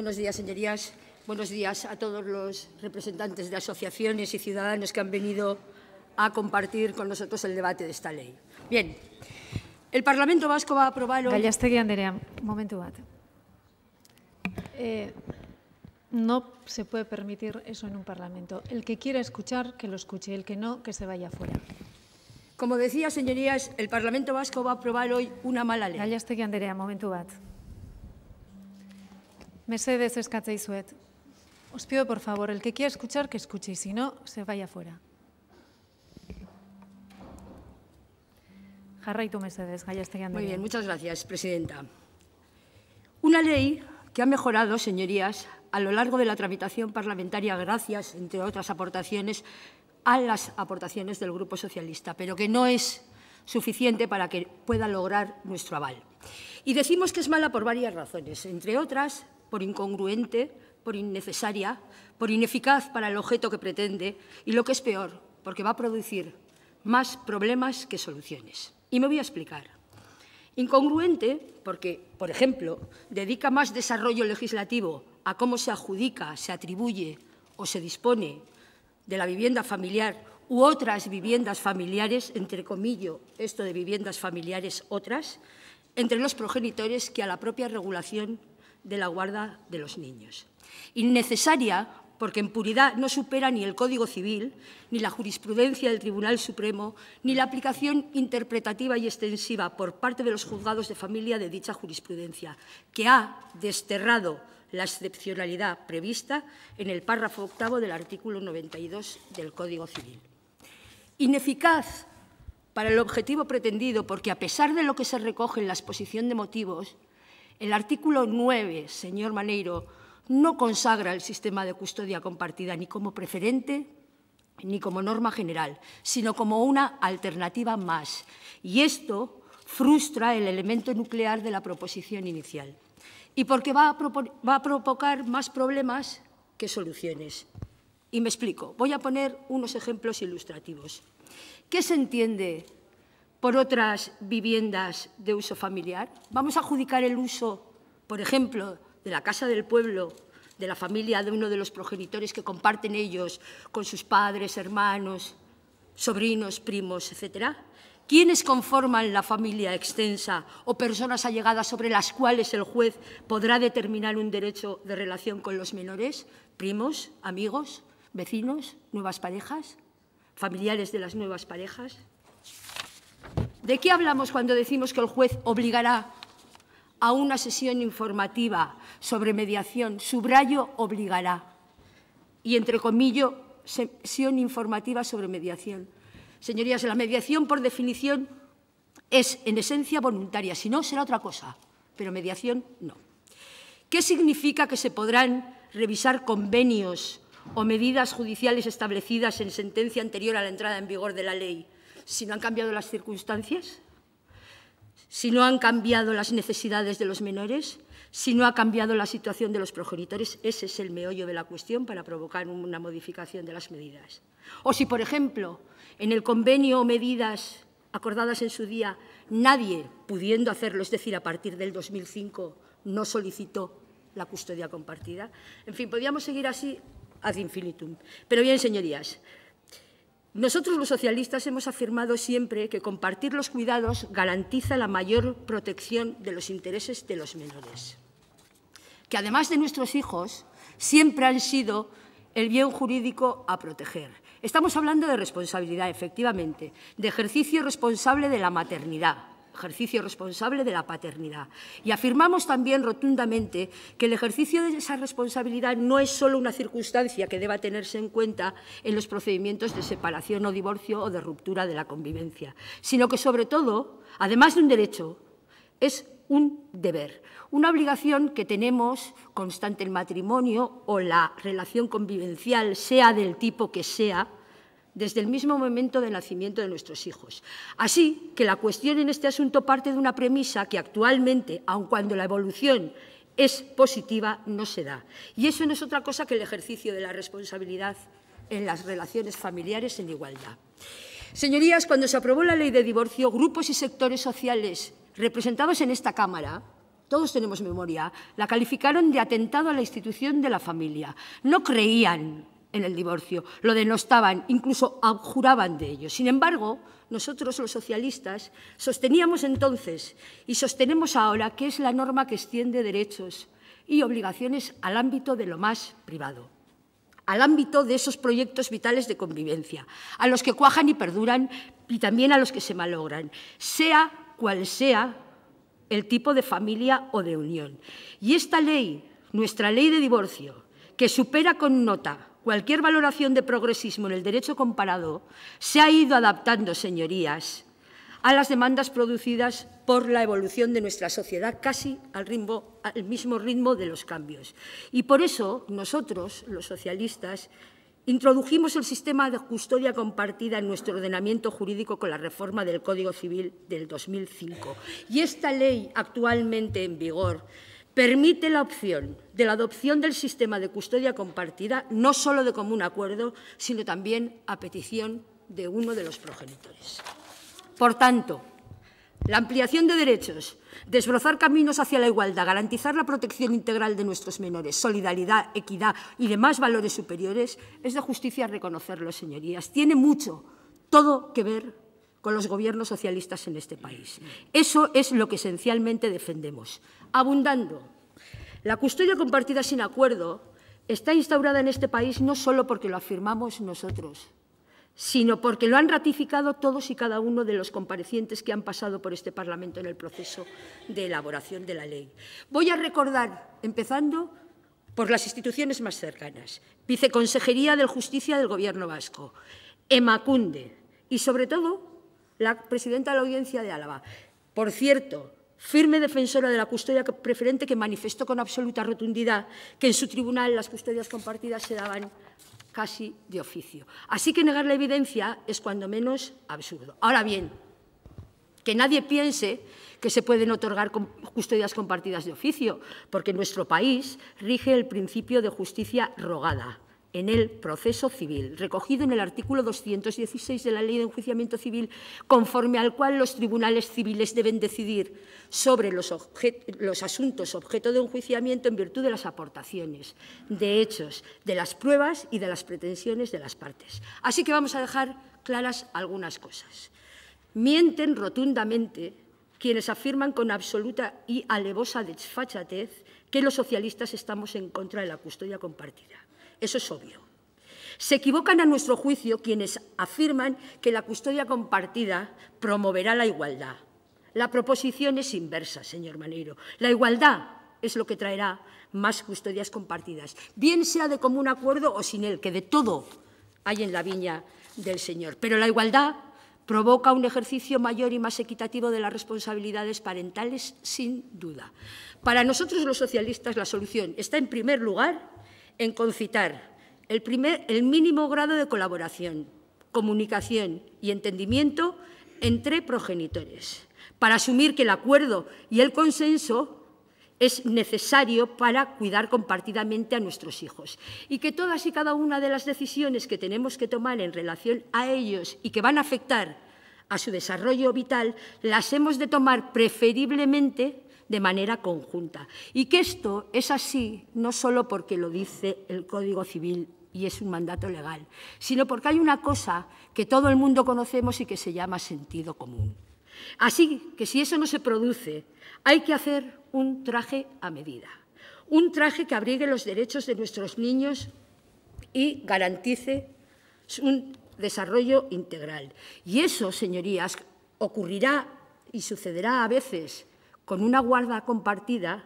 Buenos días, señorías. Buenos días a todos los representantes de asociaciones y ciudadanos que han venido a compartir con nosotros el debate de esta ley. Bien, el Parlamento Vasco va a aprobar... Hoy... Gallastegi Anderea, momento bat. Eh, no se puede permitir eso en un Parlamento. El que quiera escuchar, que lo escuche. El que no, que se vaya fuera. Como decía, señorías, el Parlamento Vasco va a aprobar hoy una mala ley. Gallastegi Anderea, momento bat. Mercedes escatzeizuet. Os pido, por favor, el que quiera escuchar, que escuche, y si no, se vaya fuera. tú Mercedes, andando. Muy bien, muchas gracias, presidenta. Una ley que ha mejorado, señorías, a lo largo de la tramitación parlamentaria, gracias, entre otras aportaciones, a las aportaciones del Grupo Socialista, pero que no es suficiente para que pueda lograr nuestro aval. Y decimos que es mala por varias razones, entre otras por incongruente, por innecesaria, por ineficaz para el objeto que pretende y lo que es peor, porque va a producir más problemas que soluciones. Y me voy a explicar. Incongruente porque, por ejemplo, dedica más desarrollo legislativo a cómo se adjudica, se atribuye o se dispone de la vivienda familiar u otras viviendas familiares, entre comillas, esto de viviendas familiares otras, entre los progenitores que a la propia regulación de la guarda de los niños. Innecesaria porque en puridad no supera ni el Código Civil, ni la jurisprudencia del Tribunal Supremo, ni la aplicación interpretativa y extensiva por parte de los juzgados de familia de dicha jurisprudencia, que ha desterrado la excepcionalidad prevista en el párrafo octavo del artículo 92 del Código Civil. Ineficaz para el objetivo pretendido, porque a pesar de lo que se recoge en la exposición de motivos, el artículo 9, señor Maneiro, no consagra el sistema de custodia compartida ni como preferente ni como norma general, sino como una alternativa más. Y esto frustra el elemento nuclear de la proposición inicial y porque va a, va a provocar más problemas que soluciones. Y me explico. Voy a poner unos ejemplos ilustrativos. ¿Qué se entiende por otras viviendas de uso familiar? ¿Vamos a adjudicar el uso, por ejemplo, de la Casa del Pueblo, de la familia de uno de los progenitores que comparten ellos con sus padres, hermanos, sobrinos, primos, etcétera? ¿Quiénes conforman la familia extensa o personas allegadas sobre las cuales el juez podrá determinar un derecho de relación con los menores? ¿Primos, amigos, vecinos, nuevas parejas, familiares de las nuevas parejas? ¿De qué hablamos cuando decimos que el juez obligará a una sesión informativa sobre mediación? Subrayo obligará. Y entre comillas, sesión informativa sobre mediación. Señorías, la mediación, por definición, es en esencia voluntaria. Si no, será otra cosa, pero mediación no. ¿Qué significa que se podrán revisar convenios o medidas judiciales establecidas en sentencia anterior a la entrada en vigor de la ley? si no han cambiado las circunstancias, si no han cambiado las necesidades de los menores, si no ha cambiado la situación de los progenitores, ese es el meollo de la cuestión para provocar una modificación de las medidas. O si, por ejemplo, en el convenio o medidas acordadas en su día, nadie pudiendo hacerlo, es decir, a partir del 2005, no solicitó la custodia compartida. En fin, podríamos seguir así ad infinitum. Pero bien, señorías, nosotros los socialistas hemos afirmado siempre que compartir los cuidados garantiza la mayor protección de los intereses de los menores, que además de nuestros hijos siempre han sido el bien jurídico a proteger. Estamos hablando de responsabilidad, efectivamente, de ejercicio responsable de la maternidad, ejercicio responsable de la paternidad. Y afirmamos también rotundamente que el ejercicio de esa responsabilidad no es solo una circunstancia que deba tenerse en cuenta en los procedimientos de separación o divorcio o de ruptura de la convivencia, sino que sobre todo, además de un derecho, es un deber, una obligación que tenemos constante el matrimonio o la relación convivencial, sea del tipo que sea, desde el mismo momento del nacimiento de nuestros hijos. Así que la cuestión en este asunto parte de una premisa que actualmente, aun cuando la evolución es positiva, no se da. Y eso no es otra cosa que el ejercicio de la responsabilidad en las relaciones familiares en igualdad. Señorías, cuando se aprobó la ley de divorcio, grupos y sectores sociales representados en esta Cámara, todos tenemos memoria, la calificaron de atentado a la institución de la familia. No creían en el divorcio, lo denostaban, incluso abjuraban de ello. Sin embargo, nosotros los socialistas sosteníamos entonces y sostenemos ahora que es la norma que extiende derechos y obligaciones al ámbito de lo más privado, al ámbito de esos proyectos vitales de convivencia, a los que cuajan y perduran y también a los que se malogran, sea cual sea el tipo de familia o de unión. Y esta ley, nuestra ley de divorcio, que supera con nota Cualquier valoración de progresismo en el derecho comparado se ha ido adaptando, señorías, a las demandas producidas por la evolución de nuestra sociedad casi al, mismo ritmo de los cambios. Y por eso nosotros, los socialistas, Introdujimos el sistema de custodia compartida en nuestro ordenamiento jurídico con la reforma del Código Civil del 2005. Y esta ley actualmente en vigor permite la opción de la adopción del sistema de custodia compartida, no solo de común acuerdo, sino también a petición de uno de los progenitores. Por tanto, la ampliación de derechos, desbrozar caminos hacia la igualdad, garantizar la protección integral de nuestros menores, solidaridad, equidad y demás valores superiores, es de justicia reconocerlo, señorías. Tiene mucho, todo que ver con los gobiernos socialistas en este país. Eso es lo que esencialmente defendemos. Abundando, la custodia compartida sin acuerdo está instaurada en este país no solo porque lo afirmamos nosotros, sino porque lo han ratificado todos y cada uno de los comparecientes que han pasado por este Parlamento en el proceso de elaboración de la ley. Voy a recordar, empezando por las instituciones más cercanas, Viceconsejería de Justicia del Gobierno Vasco, Emacunde y, sobre todo, la presidenta de la Audiencia de Álava. Por cierto, firme defensora de la custodia preferente que manifestó con absoluta rotundidad que en su tribunal las custodias compartidas se daban casi de oficio. Así que negar la evidencia es cuando menos absurdo. Ahora bien, que nadie piense que se pueden otorgar custodias compartidas de oficio, porque nuestro país rige el principio de justicia rogada en el proceso civil, recogido en el artículo 216 de la Ley de Enjuiciamiento Civil, conforme al cual los tribunales civiles deben decidir sobre los, asuntos objeto de enjuiciamiento en virtud de las aportaciones, de hechos, de las pruebas y de las pretensiones de las partes. Así que vamos a dejar claras algunas cosas. Mienten rotundamente quienes afirman con absoluta y alevosa desfachatez que los socialistas estamos en contra de la custodia compartida. Eso es obvio. Se equivocan a nuestro juicio quienes afirman que la custodia compartida promoverá la igualdad. La proposición es inversa, señor Maneiro. La igualdad es lo que traerá más custodias compartidas, bien sea de común acuerdo o sin él, que de todo hay en la viña del Señor. Pero la igualdad provoca un ejercicio mayor y más equitativo de las responsabilidades parentales, sin duda. Para nosotros los socialistas la solución está, en primer lugar, en concitar el, mínimo grado de colaboración, comunicación y entendimiento entre progenitores, para asumir que el acuerdo y el consenso es necesario para cuidar compartidamente a nuestros hijos y que todas y cada una de las decisiones que tenemos que tomar en relación a ellos y que van a afectar a su desarrollo vital las hemos de tomar preferiblemente de manera conjunta. Y que esto es así no solo porque lo dice el Código Civil y es un mandato legal, sino porque hay una cosa que todo el mundo conocemos y que se llama sentido común. Así que si eso no se produce, hay que hacer un traje a medida, un traje que abrigue los derechos de nuestros niños y garantice un desarrollo integral. Y eso, señorías, ocurrirá y sucederá a veces con una guarda compartida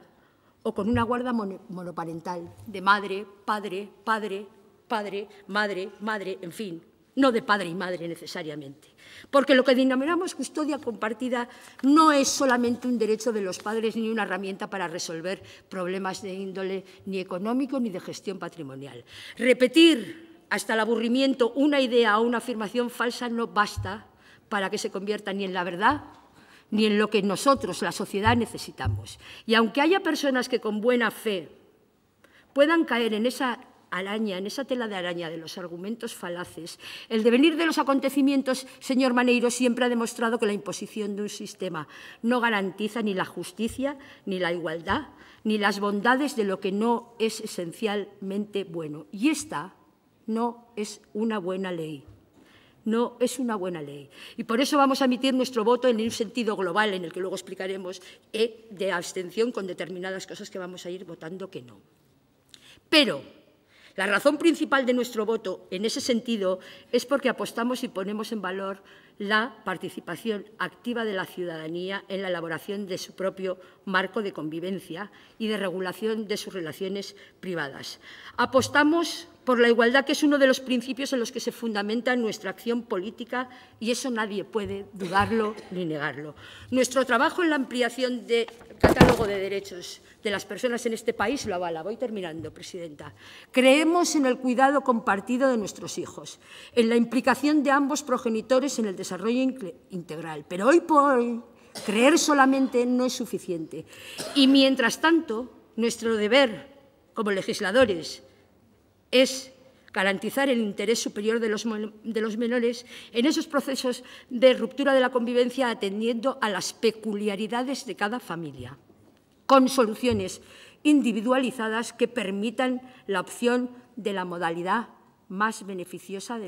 o con una guarda monoparental de madre, padre, padre, padre, madre, madre, en fin, no de padre y madre necesariamente. Porque lo que denominamos custodia compartida no es solamente un derecho de los padres ni una herramienta para resolver problemas de índole ni económico ni de gestión patrimonial. Repetir hasta el aburrimiento una idea o una afirmación falsa no basta para que se convierta ni en la verdad ni en lo que nosotros, la sociedad, necesitamos. Y aunque haya personas que con buena fe puedan caer en esa araña, en esa tela de araña de los argumentos falaces, el devenir de los acontecimientos, señor Maneiro, siempre ha demostrado que la imposición de un sistema no garantiza ni la justicia, ni la igualdad, ni las bondades de lo que no es esencialmente bueno. Y esta no es una buena ley no es una buena ley. Y por eso vamos a emitir nuestro voto en un sentido global, en el que luego explicaremos, eh, de abstención con determinadas cosas que vamos a ir votando que no. Pero la razón principal de nuestro voto en ese sentido es porque apostamos y ponemos en valor la participación activa de la ciudadanía en la elaboración de su propio marco de convivencia y de regulación de sus relaciones privadas. Apostamos por la igualdad, que es uno de los principios en los que se fundamenta nuestra acción política y eso nadie puede dudarlo ni negarlo. Nuestro trabajo en la ampliación del catálogo de derechos de las personas en este país lo avala. Voy terminando, presidenta. Creemos en el cuidado compartido de nuestros hijos, en la implicación de ambos progenitores en el desarrollo integral, pero hoy por Creer solamente no es suficiente. Y mientras tanto, nuestro deber como legisladores es garantizar el interés superior de los, menores en esos procesos de ruptura de la convivencia atendiendo a las peculiaridades de cada familia, con soluciones individualizadas que permitan la opción de la modalidad más beneficiosa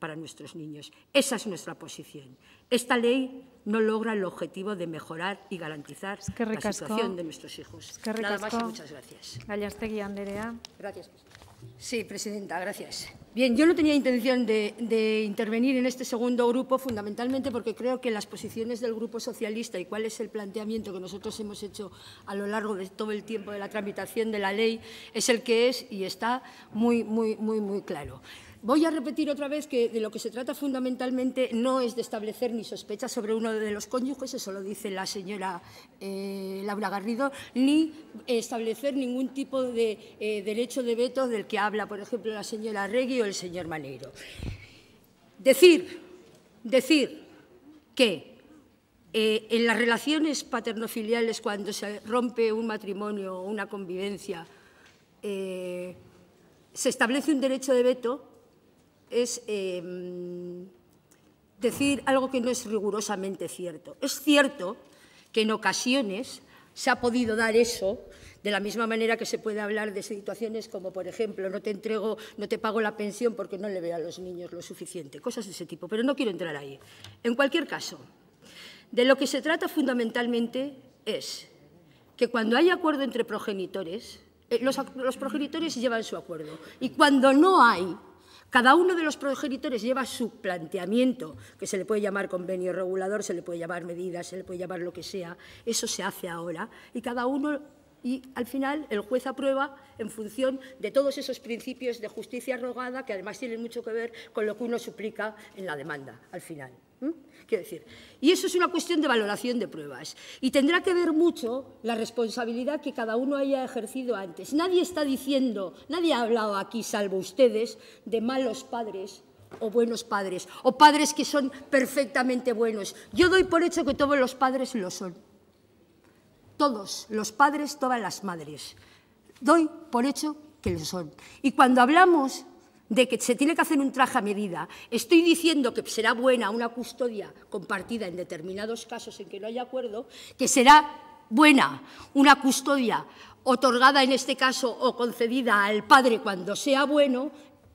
para nuestros niños. Esa es nuestra posición. Esta ley no logra el objetivo de mejorar y garantizar la situación de nuestros hijos. muchas gracias. Gracias. Sí, presidenta, gracias. Bien, yo no tenía intención de, de, intervenir en este segundo grupo, fundamentalmente porque creo que las posiciones del Grupo Socialista y cuál es el planteamiento que nosotros hemos hecho a lo largo de todo el tiempo de la tramitación de la ley es el que es y está muy, muy, muy, muy claro. Voy a repetir otra vez que de lo que se trata fundamentalmente no es de establecer ni sospechas sobre uno de los cónyuges, eso lo dice la señora eh, Laura Garrido, ni establecer ningún tipo de eh, derecho de veto del que habla, por ejemplo, la señora Regui o el señor Maneiro. Decir, decir que eh, en las relaciones paternofiliales, cuando se rompe un matrimonio o una convivencia, se establece un derecho de veto es em, decir algo que no es rigurosamente cierto. Es cierto que en ocasiones se ha podido dar eso, de la misma manera que se puede hablar de situaciones como, por ejemplo, no te entrego, no te pago la pensión porque no le veo a los niños lo suficiente, cosas de ese tipo, pero no quiero entrar ahí. En cualquier caso, de lo que se trata fundamentalmente es que cuando hay acuerdo entre progenitores, eh, los progenitores llevan su acuerdo, y cuando no hay cada uno de los progenitores lleva su planteamiento, que se le puede llamar convenio regulador, se le puede llamar medidas, se le puede llamar lo que sea. Eso se hace ahora y cada uno y al final el juez aprueba en función de todos esos principios de justicia rogada que además tienen mucho que ver con lo que uno suplica en la demanda al final. Quiero decir, y eso es una cuestión de valoración de pruebas y tendrá que ver mucho la responsabilidad que cada uno haya ejercido antes. Nadie está diciendo, nadie ha hablado aquí, salvo ustedes, de malos padres o buenos padres, o padres que son perfectamente buenos. Yo doy por hecho que todos los padres lo son todos los padres, todas las madres. Doy por hecho que lo son. Y cuando hablamos de que se tiene que hacer un traje a medida, estoy diciendo que será buena una custodia compartida en determinados casos en que no haya acuerdo, que será buena una custodia otorgada en este caso o concedida al padre cuando sea bueno,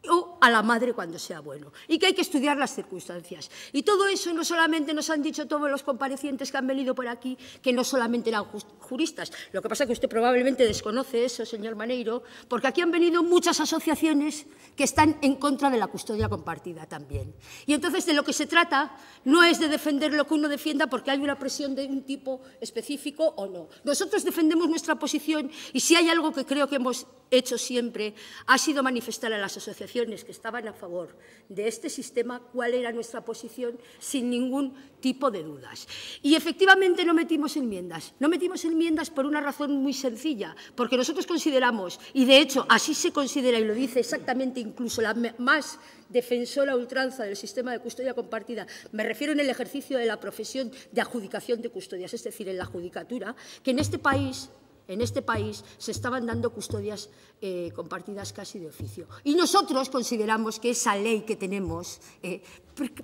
o a la madre cuando sea bueno, y que hay que estudiar las circunstancias. Y todo eso no solamente nos han dicho todos los comparecientes que han venido por aquí, que no solamente eran juristas, lo que pasa es que usted probablemente desconoce eso, señor Maneiro, porque aquí han venido muchas asociaciones que están en contra de la custodia compartida también. Y entonces de lo que se trata no es de defender lo que uno defienda porque hay una presión de un tipo específico o no. Nosotros defendemos nuestra posición y si hay algo que creo que hemos hecho siempre ha sido manifestar a las asociaciones que estaban a favor de este sistema cuál era nuestra posición sin ningún tipo de dudas. Y efectivamente no metimos enmiendas. No metimos enmiendas por una razón muy sencilla, porque nosotros consideramos, y de hecho así se considera y lo dice exactamente incluso la más defensora ultranza del sistema de custodia compartida, me refiero en el ejercicio de la profesión de adjudicación de custodias, es decir, en la judicatura, que en este país en este país se estaban dando custodias eh, compartidas casi de oficio. Y nosotros consideramos que esa ley que tenemos eh,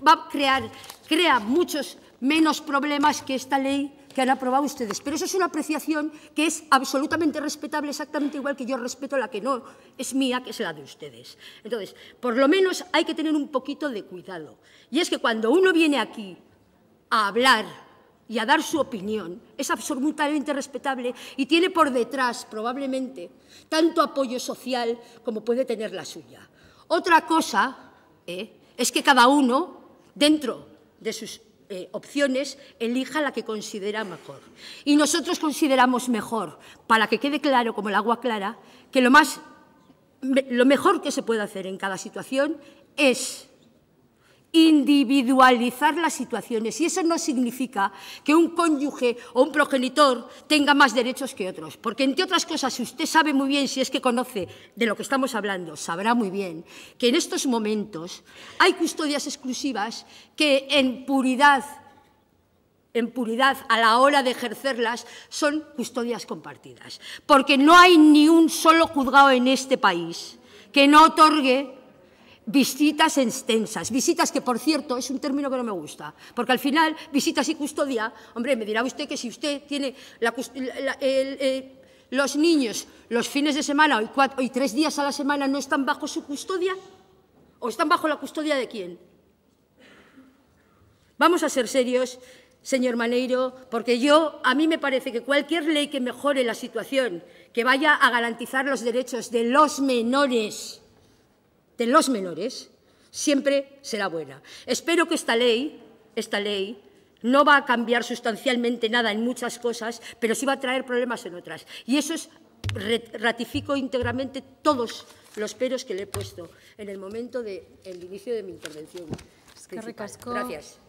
va a crear crea muchos menos problemas que esta ley que han aprobado ustedes. Pero eso es una apreciación que es absolutamente respetable, exactamente igual que yo respeto la que no es mía, que es la de ustedes. Entonces, por lo menos hay que tener un poquito de cuidado. Y es que cuando uno viene aquí a hablar y a dar su opinión es absolutamente respetable y tiene por detrás, probablemente, tanto apoyo social como puede tener la suya. Otra cosa eh, es que cada uno, dentro de sus eh, opciones, elija la que considera mejor. Y nosotros consideramos mejor, para que quede claro como el agua clara, que lo, más, lo mejor que se puede hacer en cada situación es individualizar las situaciones. Y eso no significa que un cónyuge o un progenitor tenga más derechos que otros. Porque, entre otras cosas, si usted sabe muy bien, si es que conoce de lo que estamos hablando, sabrá muy bien que en estos momentos hay custodias exclusivas que en puridad en puridad a la hora de ejercerlas son custodias compartidas. Porque no hay ni un solo juzgado en este país que no otorgue visitas extensas, visitas que, por cierto, es un término que no me gusta, porque al final, visitas y custodia, hombre, me dirá usted que si usted tiene los niños los fines de semana y, y tres días a la semana no están bajo su custodia, o están bajo la custodia de quién. Vamos a ser serios, señor Maneiro, porque yo, a mí me parece que cualquier ley que mejore la situación, que vaya a garantizar los derechos de los menores, de los menores siempre será buena. Espero que esta ley, esta ley no va a cambiar sustancialmente nada en muchas cosas, pero sí va a traer problemas en otras. Y eso es, ratifico íntegramente todos los peros que le he puesto en el momento del inicio de mi intervención. Gracias.